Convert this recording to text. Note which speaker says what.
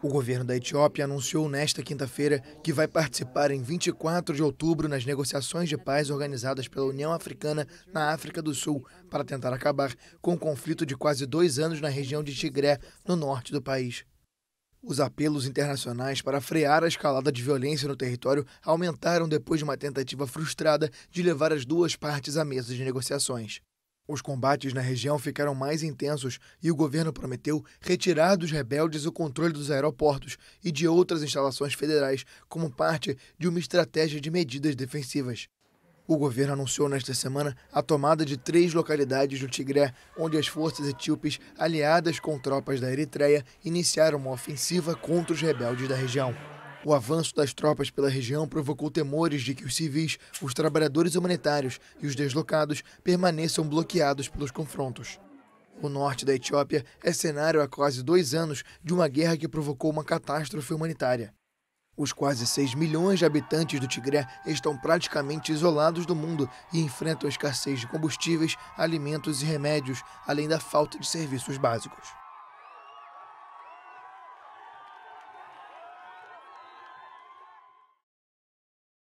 Speaker 1: O governo da Etiópia anunciou nesta quinta-feira que vai participar em 24 de outubro nas negociações de paz organizadas pela União Africana na África do Sul para tentar acabar com o conflito de quase dois anos na região de Tigré, no norte do país. Os apelos internacionais para frear a escalada de violência no território aumentaram depois de uma tentativa frustrada de levar as duas partes à mesa de negociações. Os combates na região ficaram mais intensos e o governo prometeu retirar dos rebeldes o controle dos aeroportos e de outras instalações federais como parte de uma estratégia de medidas defensivas. O governo anunciou nesta semana a tomada de três localidades do Tigré, onde as forças etíopes, aliadas com tropas da Eritreia, iniciaram uma ofensiva contra os rebeldes da região. O avanço das tropas pela região provocou temores de que os civis, os trabalhadores humanitários e os deslocados permaneçam bloqueados pelos confrontos. O norte da Etiópia é cenário há quase dois anos de uma guerra que provocou uma catástrofe humanitária. Os quase 6 milhões de habitantes do Tigré estão praticamente isolados do mundo e enfrentam escassez de combustíveis, alimentos e remédios, além da falta de serviços básicos.